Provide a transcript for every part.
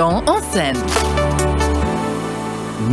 en scène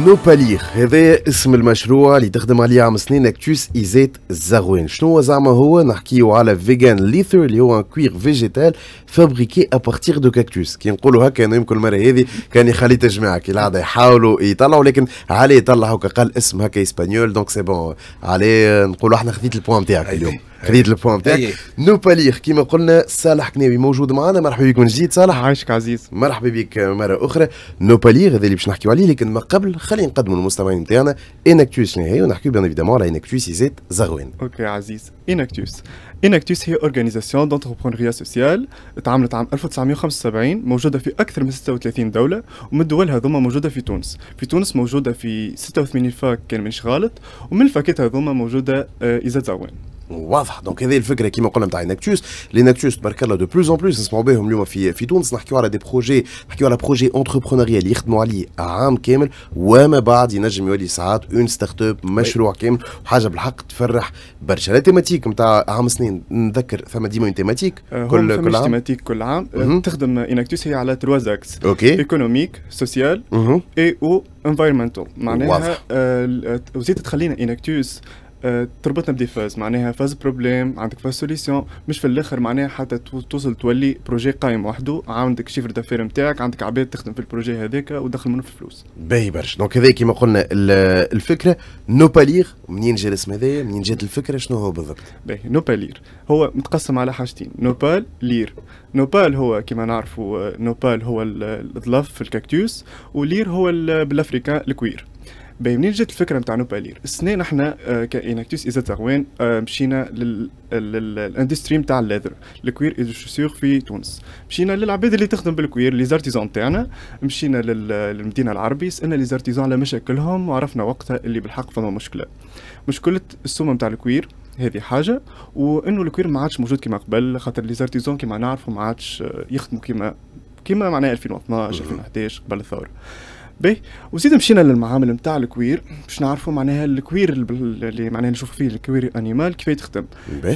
نوباليخ هذا اسم المشروع اللي تخدم عليه عام سنين اكتوس ايزيت الزغوين شنو هو زعما هو نحكيو على فيجان ليثر اللي هو ان كوير فيجيتال فابريكي ابارتيغ دو كاكتوس كي نقولوا هكا انا يمكن المره هذه كان يخلي تجميع كي العاده يحاولوا يطلعوا لكن علي يطلع هكا قال اسم هكا اسبانيول دونك سي بون علي نقولوا احنا خذيت البوان نتاعك اليوم أيوة. خذيت البوان إيه. نو باليخ كيما قلنا صالح كناوي موجود معنا مرحبا بك من جديد صالح عايشك عزيز مرحبا بك مره اخرى باليخ هذا اللي باش نحكيو عليه لكن ما قبل خلينا نقدموا للمستمعين تاعنا انكتوس شنو هي ونحكيو بيان ايفيدامون على انكتوس زيت زغوين اوكي عزيز انكتوس انكتوس هي اورغانيزاسيون دونتربرونيا سوسيال تعاملت عام 1975 موجوده في اكثر من 36 دوله ومن الدول هذوما موجوده في تونس في تونس موجوده في 86 فاك كان مش غلط ومن الفاكات هذوما موجوده ايزات آه، زغوين واضحه دونك هذه الفكره كيما قلنا نتاع ناكتوس لي ناكتوس تبارك الله دو بلوز ان بلوز نسمعوا بهم اليوم في في تونس نحكيو على دي بروجي نحكيو على بروجي اونتربرونيريال يخدموا عليه عام كامل وما بعد ينجم يولي ساعات اون ستارت اب مشروع كامل وحاجه بالحق تفرح برشا لا تيماتيك نتاع عام سنين نذكر ثم ديما اون آه، تيماتيك كل كل عام تيماتيك كل عام آه، تخدم اناكتوس هي على ترواز اكس اوكي ايكونوميك سوسيال اي او انفايرمنتال معناها آه، وزيد تخلينا انكتوس تربطنا بديفاز معناها فاز بروبليم عندك فاز سوليسيون مش في الاخر معناها حتى توصل تولي بروجي قايم وحده عندك شيفر دافير نتاعك عندك عباد تخدم في البروجي هذاك ودخل منه في فلوس باهي برشا دونك هذا كيما قلنا الفكره نوبالير منين جا الاسم هذايا منين جات الفكره شنو هو بالضبط باهي بالير هو متقسم على حاجتين نوبال لير نوبال هو كيما نعرفوا نوبال هو الظلف في الكاكتوس ولير هو بالافريكا الكوير منين جات الفكره نتاع نوبا لير السنه آه، نحن كانكتوس اذا تغوان آه، مشينا للاندستري نتاع الليذر الكوير اي الشوسور في تونس مشينا للعباد اللي تخدم بالكوير لي زارتيزون تاعنا مشينا للمدينه العربي سالنا لي زارتيزون على مشاكلهم وعرفنا وقتها اللي بالحق فما مشكله مشكله السومه نتاع الكوير هذه حاجه وانه الكوير ما عادش موجود كما قبل خاطر لي زارتيزون كما نعرفوا ما عادش آه، يخدموا كما كما معناها 2012 2011 قبل الثوره بي وزيد مشينا للمعامل نتاع الكوير باش نعرفوا معناها الكوير اللي معناها نشوف فيه الكوير انيمال كيف تخدم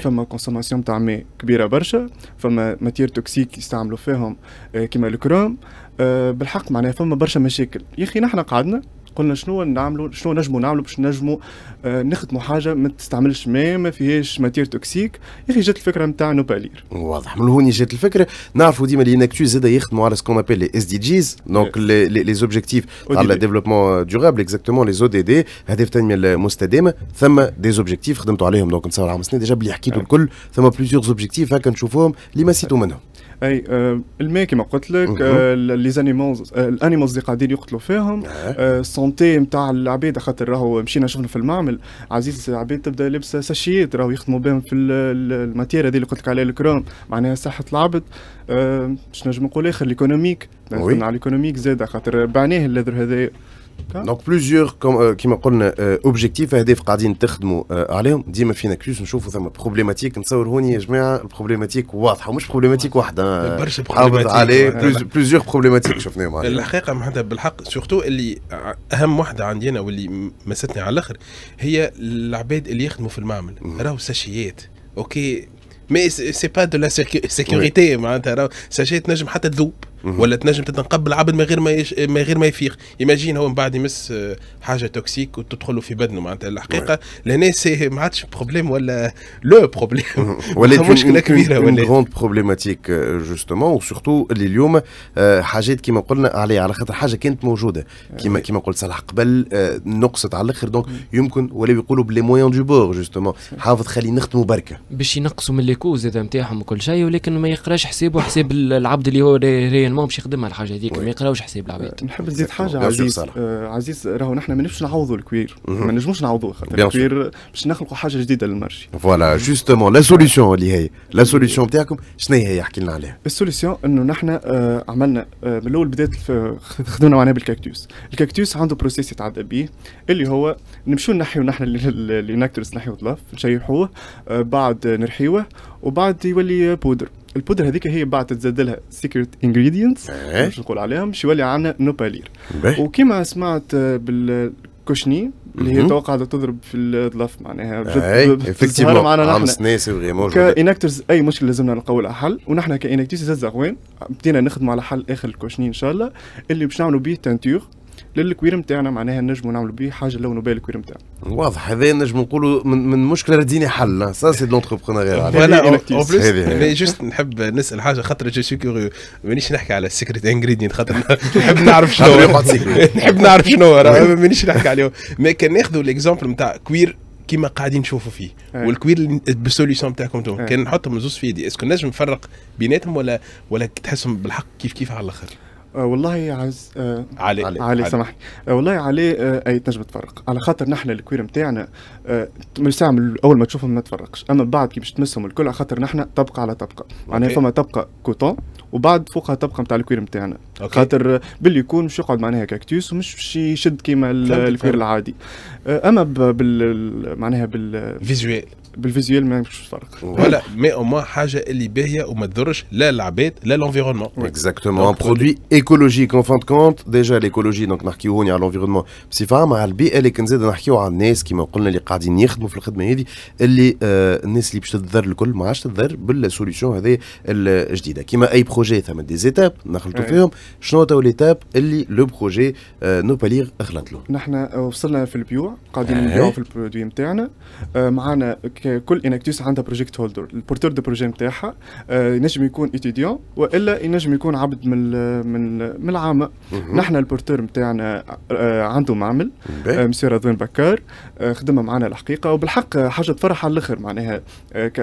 فما كونسوماسيون تاع ماء كبيره برشا فما ماتير توكسيك يستعملوا فيهم آه، كيما الكروم آه، بالحق معناها فما برشا مشاكل يا اخي نحن قعدنا قلنا شنو نعملوا شنو نجموا نعملوا باش نجموا آه، نخدموا حاجه ما تستعملش ماء ما فيهاش ماتير توكسيك يا اخي جات الفكره نتاع نوبالير واضح من هوني جات الفكره نعرفوا ديما اللي ناكتو زاد يخدموا على سكون ابل لي اس دي جيز دونك لي زوبجيكتيف تاع ديفلوبمون دورابل اكزاكتومون لي زو دي دي هدف التنميه المستدامه ثم دي زوبجيكتيف خدمتوا عليهم دونك نصور عام سنين ديجا بلي حكيتوا الكل ثم بليزيور زوبجيكتيف هكا نشوفوهم اللي ما سيتو منهم اي آه، الماء كما قلت لك لي زانيمالز الانيمالز اللي قاعدين يقتلوا فيهم نعم. السونتي آه، نتاع العباد خاطر راهو مشينا شفنا في المعمل عزيز العباد تبدا لابسه ساشيات راهو يخدموا بهم في الماتيريا هذه اللي قلت لك عليها الكروم معناها صحه العبد باش آه، نجم نقول اخر ليكونوميك على ليكونوميك زاد خاطر بعناه اللذر هذايا دونك بلوزيور كيما قلنا اوبجيكتيف اهداف قاعدين تخدموا عليهم ديما فينا كيوس نشوفوا ثم بروبليماتيك نتصور هوني يا جماعه البروبليماتيك واضحه ومش بروبليماتيك واحده برشا بروبليماتيك عليه بلوزيور بروبليماتيك شفناهم الحقيقه معناتها بالحق سورتو اللي اهم واحده عندي انا واللي مستني على الاخر هي العباد اللي يخدموا في المعمل راهو ساشيات اوكي مي سي با دو لا سيكوريتي معناتها راهو ساشيات نجم حتى تذوب ولا تنجم تتنقب العبد من غير ما يش... من غير ما يفيق ايماجين هو من بعد يمس آه، حاجه توكسيك وتدخل في بدنه معناتها الحقيقه لهنا سي ما عادش بروبليم ولا لو بروبليم ولا مشكله كبيره ولا غروند بروبليماتيك جوستومون وسورتو اللي اليوم حاجات كيما قلنا عليها على خاطر حاجه كانت موجوده كيما آه. كيما قلت صلاح قبل آه، نقصت على الاخر دونك يمكن ولا يقولوا بلي مويان دو بور جوستومون حافظ خلي نختموا بركه باش ينقصوا من لي كوز نتاعهم وكل شيء ولكن ما يقراش حسابه حساب العبد اللي هو نورمالمون باش يخدمها الحاجه هذيك ما يقراوش حساب العباد نحب نزيد حاجه عزيز آه عزيز راهو نحن ما نمشوش نعوضوا الكوير ما نجموش نعوضوه خاطر الكوير باش نخلقوا حاجه جديده للمارشي فوالا جوستومون لا سوليسيون اللي هي لا سوليسيون تاعكم شنو هي احكي لنا عليها السوليسيون انه نحن آه، عملنا آه، من الاول بدات خدمنا معناها بالكاكتوس الكاكتوس عنده بروسيس يتعدى به اللي هو نمشيو نحيو نحن اللي نكترس نحيو طلاف نشيحوه آه، بعد نرحيوه وبعد يولي بودر البودر هذيك هي بعد تزاد لها سيكريت انجريدينتس باش نقول عليهم باش يولي عندنا نوبالير وكيما سمعت آه، بالكوشني اللي هي تو قاعده تضرب في الظلف معناها إيه، افكتيفمون معنا نحن ناس كانكترز اي مشكله لازمنا نلقاو لها حل ونحن كانكتيس زاد زغوان بدينا نخدموا على حل اخر الكوشني ان شاء الله اللي باش نعملوا به تانتور للكوير نتاعنا معناها نجموا نعملوا به حاجه لونوا بها الكوير نتاعنا واضح هذا نجم نقولوا من, من مشكله رديني حل سا سي لونتربرونيا انا جوست نحب نسال حاجه خاطر جو سي كوريو مانيش نحكي على السيكريت انجريدينت خاطر نحب نعرف شنو نحب نعرف شنو مانيش نحكي عليهم مي كان ناخذوا ليكزومبل نتاع كوير كيما قاعدين نشوفوا فيه والكوير بالسوليسيون بتاعكم انتم كان نحطهم زوز في يدي اسكو نجم نفرق بيناتهم ولا ولا تحسهم بالحق كيف كيف على الاخر آه، والله عز آه علي علي, علي سامحني آه، والله علي آه اي تنجم تفرق على خاطر نحن الكوير نتاعنا آه من ساعه اول ما تشوفهم ما تفرقش اما بعد كي باش تمسهم الكل على خاطر نحن طبقه على طبقه معناها فما طبقه كوتون وبعد فوقها طبقه نتاع الكوير نتاعنا خاطر باللي يكون مش يقعد معناها كاكتوس ومش باش يشد كيما الكوير العادي آه، اما بال معناها بال فيزوال بالفيزيوال ما يمكنش فرق فوالا مي او موان حاجه اللي باهيه وما تضرش لا العباد لا لونفيرونمون اكزاكتومون برودوي ايكولوجيك اون فان كونت ديجا ليكولوجي دونك نحكيو هوني على لونفيرونمون بصفه مع البيئه اللي كنزيد نحكيو على الناس كيما قلنا اللي قاعدين يخدموا في الخدمه هذه اللي الناس اللي باش تتضر الكل ما عادش تتضر بالسوليسيون هذه الجديده كيما اي بروجي ثم دي زيتاب نخلطوا فيهم شنو تو ليتاب اللي لو بروجي نو باليغ اخلط له نحن وصلنا في البيوع قاعدين نبيعوا في البرودوي نتاعنا معانا كل الكل انكتوس عندها بروجيكت هولدر البورتور دو بروجي نتاعها ينجم يكون اتيديون والا ينجم يكون عبد من من من العامه نحن البورتور نتاعنا آه، عنده معمل آه، مسيو رضوان بكار آه، خدمها معنا الحقيقه وبالحق حاجه تفرح على الاخر معناها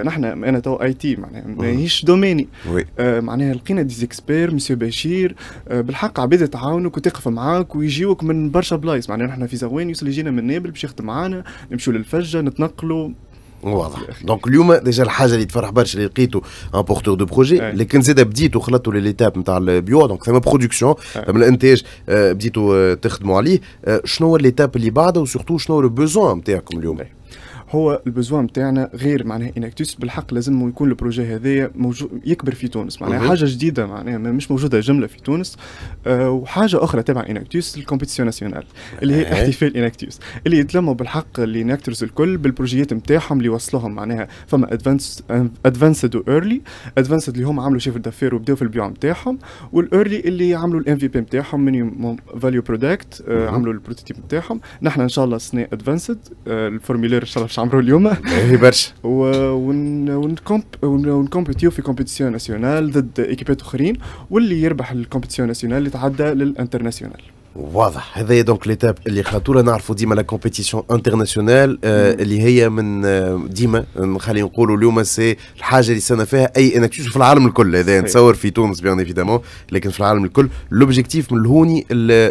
نحن انا تو اي تي معناها ماهيش دوميني معناها لقينا ديزيكسبير مسيو بشير بالحق عباد تعاونك وتقف معاك ويجيوك من برشا بلايص معناها نحن في زوان يوصل يجينا من نابل باش يخدم معانا نمشيو للفجه نتنقلوا واضح دونك اليوم ديجا الحاجه اللي تفرح برشا اللي لقيتو ان بورتور دو بروجي لكن زاد بديتو خلطتوا ليتاب نتاع البيو دونك ثم برودكسيون ثما الانتاج بديتو تخدموا عليه شنو هو ليتاب اللي بعدها وسورتو شنو هو لو بوزون نتاعكم اليوم هو البزوان نتاعنا غير معناها انكتوس بالحق لازم يكون البروجي هذايا موجود يكبر في تونس معناها حاجه جديده معناها مش موجوده جمله في تونس آه وحاجه اخرى تبع انكتوس الكومبيتيسيون ناسيونال اللي هي احتفال انكتوس اللي يتلموا بالحق الانكتورز الكل بالبروجيات نتاعهم اللي وصلوهم معناها فما ادفانس ادفانسد وايرلي ادفانسد اللي هم عملوا شيف دافير وبداوا في البيوع نتاعهم والايرلي اللي عملوا الام في بي نتاعهم من فاليو برودكت عملوا البروتوتيب نتاعهم نحن ان شاء الله سنه ادفانسد آه، الفورميلير ان شاء الله عمرو اليوم اي برشا ونكومبيتيو في كومبيتيسيون ناسيونال ضد ايكيبات اخرين واللي يربح الكومبيتيسيون ناسيونال يتعدى للانترناسيونال واضح هذايا دونك ليتاب اللي خاطر نعرفوا ديما لا كومبيتيسيون انترناسيونال اللي هي من آه، ديما خلينا نقولوا اليوم سي الحاجه اللي سنة فيها اي تشوف في العالم الكل اذا نتصور في تونس بيان ايفيدامون لكن في العالم الكل لوبجيكتيف من الهوني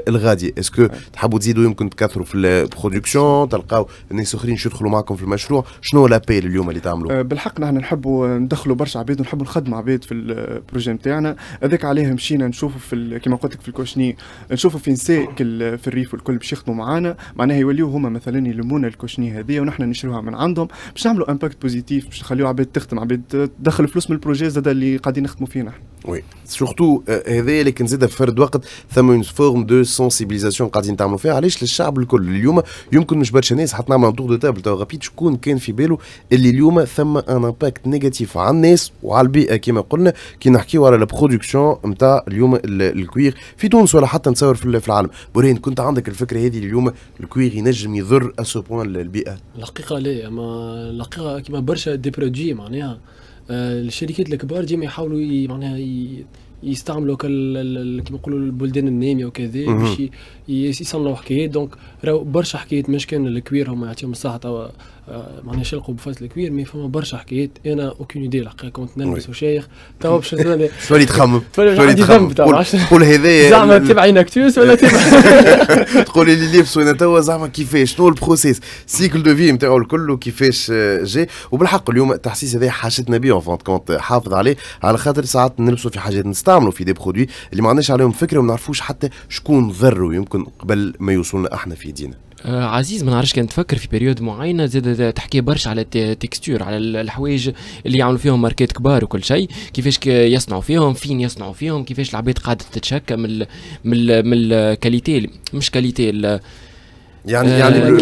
الغادي اسكو تحبوا تزيدوا يمكن تكثروا في البرودكسيون آه، تلقاو ناس اخرين شو يدخلوا معكم في المشروع شنو لابيل اليوم اللي تعملوا آه، بالحق نحن نحبوا ندخلوا برشا عباد ونحبوا نخدموا عباد في البروجي نتاعنا هذاك عليه مشينا نشوفوا في كما قلت لك في الكوشني نشوفوا في السائق في الريف والكل باش يخدموا معانا معناها يوليو هما مثلا يلمونا الكوشني هذه ونحن نشروها من عندهم باش نعملوا امباكت بوزيتيف باش نخليو عباد تخدم عباد تدخل فلوس من البروجي زاد اللي قاعدين نخدموا فيه نحن وي سورتو هذايا لكن زاد في فرد وقت ثم اون فورم دو سونسيبيليزاسيون قاعدين تعملوا فيها علاش للشعب الكل اليوم يمكن مش برشا ناس حتى نعمل دور دو تابل تو رابيد شكون كان في باله اللي اليوم ثم ان امباكت نيجاتيف على الناس وعلى البيئه كما قلنا كي نحكيو على البرودكسيون نتاع اليوم الكوير في تونس ولا حتى نتصور في العالم العالم بورين كنت عندك الفكره هذه اليوم الكوير ينجم يضر اسو بوان البيئه الحقيقه لا اما الحقيقه كيما برشا دي برودوي معناها آه، الشركات الكبار ديما يحاولوا معناها يستعملوا كيما نقولوا البلدان الناميه وكذا باش يصنعوا حكايات دونك راهو برشا حكايات مش كان الكوير هما يعطيهم الصحه توا آه، معناها شلقوا بفاس الكوير مي فما برشا حكايات انا اوكين دي الحقيقه كنت نلبس وشايخ توا باش تولي تخمم تولي تخمم تقول هذايا زعما تبع انكتوس ولا تبع تقول اللي لبسوا انا توا زعما كيفاش شنو البروسيس سيكل دو في نتاعو الكل وكيفاش آه، جاي وبالحق اليوم التحسيس هذا حاشتنا به اون فونت كونت حافظ عليه على خاطر ساعات نلبسوا في حاجات نستعملوا نستعملوا في دي برودوي اللي ما عندناش عليهم فكره وما نعرفوش حتى شكون ضروا يمكن قبل ما يوصلنا احنا في ايدينا آه، عزيز ما نعرفش كان تفكر في بريود معينه زاد تحكي برشا على التكستور على الحوايج اللي يعملوا فيهم ماركات كبار وكل شيء كيفاش يصنعوا فيهم فين يصنعوا فيهم كيفاش العباد قاعده تتشكى من من من الكاليتي مش كاليتي يعني آه، يعني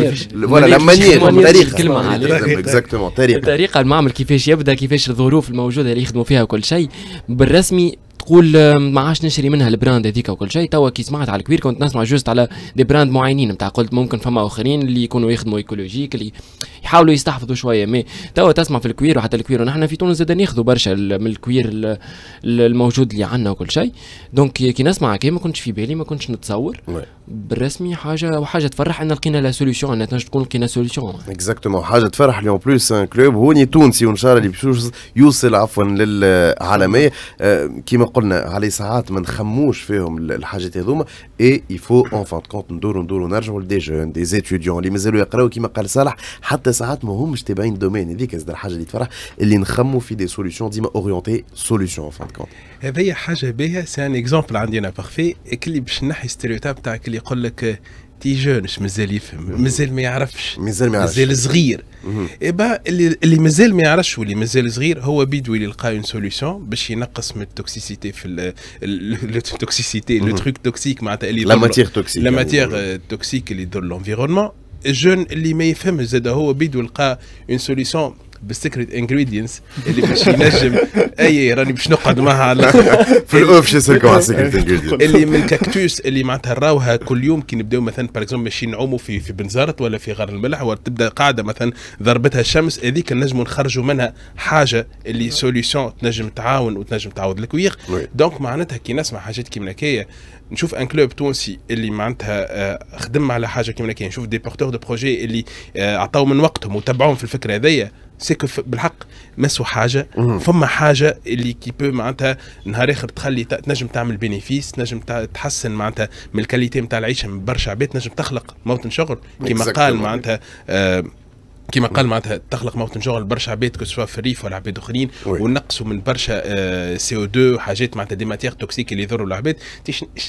فوالا لما الطريقه كلمه اكزاكتومون الطريقه الطريقه المعمل كيفاش يبدا كيفاش الظروف الموجوده اللي يخدموا فيها وكل شيء بالرسمي تقول آه، ما عادش نشري منها البراند هذيك وكل شيء توا كي سمعت على الكبير كنت نسمع جوست على دي براند معينين نتاع قلت ممكن فما اخرين اللي يكونوا يخدموا ايكولوجيك اللي يحاولوا يستحفظوا شويه مي توا تسمع في الكوير وحتى الكوير ونحن في تونس زاد ناخذوا برشا من الكوير الموجود اللي عندنا وكل شيء دونك كي نسمع كي ما كنتش في بالي ما كنتش نتصور بالرسمي حاجه وحاجه تفرح ان لقينا لا سوليسيون ان تنجم تكون لقينا سوليسيون اكزاكتومون حاجه تفرح لي اون بلوس ان كلوب هوني تونسي وان شاء الله اللي يوصل عفوا للعالميه آه، كيما قلنا على ساعات ما نخموش فيهم الحاجات هذوما اي يفو اون فان كونت ندورو ندورو نرجعوا لدي جون دي زيتيديون اللي مازالوا يقراوا كيما قال صالح حتى ساعات ما همش تابعين الدومين هذيك زاد الحاجه اللي تفرح اللي نخموا في دي سوليسيون ديما اورينتي سوليسيون اون فان كونت هذه حاجه باهيه سي ان اكزومبل عندي انا بارفي كلي باش نحي ستيريوتاب تاع كلي يقول لك تي جونش مازال يفهم مازال ما يعرفش مازال ما يعرفش مازال صغير ايبا اللي اللي مازال ما يعرفش واللي مازال صغير هو بيدو اللي لقى اون سوليسيون باش ينقص من التوكسيسيتي في التوكسيسيتي لو تروك توكسيك معناتها اللي لا ماتيغ توكسيك لا ماتيغ توكسيك اللي دور لونفيرونمون الجون اللي ما يفهمش زاد هو بيدو لقى اون سوليسيون بالسكريت انجريدينس اللي باش ينجم اي راني باش نقعد معها على في الاوف شو على السكريت انجريدينس اللي من الكاكتوس اللي معناتها نراوها كل يوم كي نبداو مثلا باغ اكزومبل نعوموا في في بنزرت ولا في غار الملح وتبدا قاعده مثلا ضربتها الشمس هذيك نجموا نخرجوا منها حاجه اللي سوليسيون تنجم تعاون وتنجم تعوض لك ويق دونك معناتها كي نسمع حاجات كيما هكايا نشوف ان كلوب تونسي اللي معناتها آه، خدم على حاجه كيما هكايا نشوف دي بورتور دو بروجي اللي آه، عطاو من وقتهم وتبعوهم في الفكره هذيا سكو بالحق مسوا حاجه فما حاجه اللي كي بو معناتها نهار اخر تخلي تنجم تعمل بينيفيس تنجم تحسن معناتها من الكاليتي نتاع العيشه من برشا عباد تنجم تخلق موطن شغل كما قال معناتها آه، كما قال معناتها تخلق موطن شغل برشا عباد كو في الريف ولا عباد اخرين ونقصوا من برشا سي آه، او 2 وحاجات معناتها دي ماتيغ توكسيك اللي يضروا العباد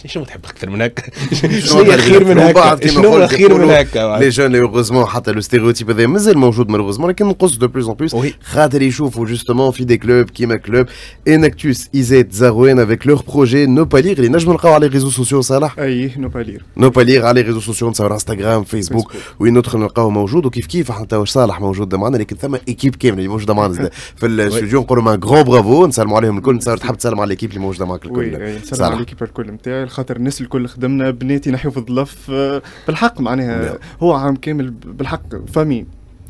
شنو تحب اكثر من هكا؟ شنو خير من هكا؟ شنو خير من هكا؟ لي جون لوغوزمون حتى لو ستيريوتيب هذا مازال موجود مالوغوزمون لكن نقص دو بلوز ان بلوس خاطر يشوفوا جوستومون في دي كلوب كيما كلوب انكتوس ايزيت زاروين افيك لور بروجي نوباليغ اللي نجموا نلقاو على ريزو سوسيو صالح اي نوباليغ نوباليغ على ريزو سوسيو نتصور انستغرام فيسبوك وين ندخل نلقاو موجود وكيف كيف حتى مش صالح موجود معنا لكن ثم ايكيب كامله اللي موجوده معنا في الاستوديو نقولوا مان غرو برافو نسلموا عليهم الكل صار تحب تسلم على الايكيب اللي موجوده معك الكل نسلم على الايكيب الكل نتاعي خاطر الناس الكل خدمنا بناتي نحيو في الظلف آه، بالحق معناها نعم. هو عام كامل بالحق فامي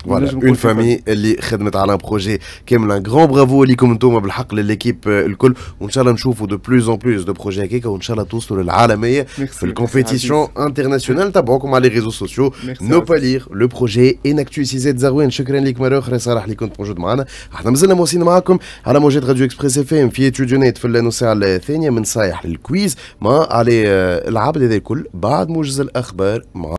فوالا اون فامي اللي خدمت على بروجي كامل ان غران برافو ليكم انتم بالحق للاكيب الكل وان شاء الله نشوفوا دو بلوز ان بلوز دو بروجي هكاك وان شاء الله توصلوا للعالميه في الكومبيتيسيون انترناسيونال تابعوكم على لي ريزو سوسيو نو با ليغ لو بروجي انكتو سي زيد زغوين شكرا لك مره اخرى صراحه اللي كنت موجود معنا احنا مازلنا موصلين معاكم على موجات راديو اكسبريس اف ام في نيت في الساعه الثانيه من صايح للكويز ما علي العبد هذا الكل بعد موجز الاخبار مع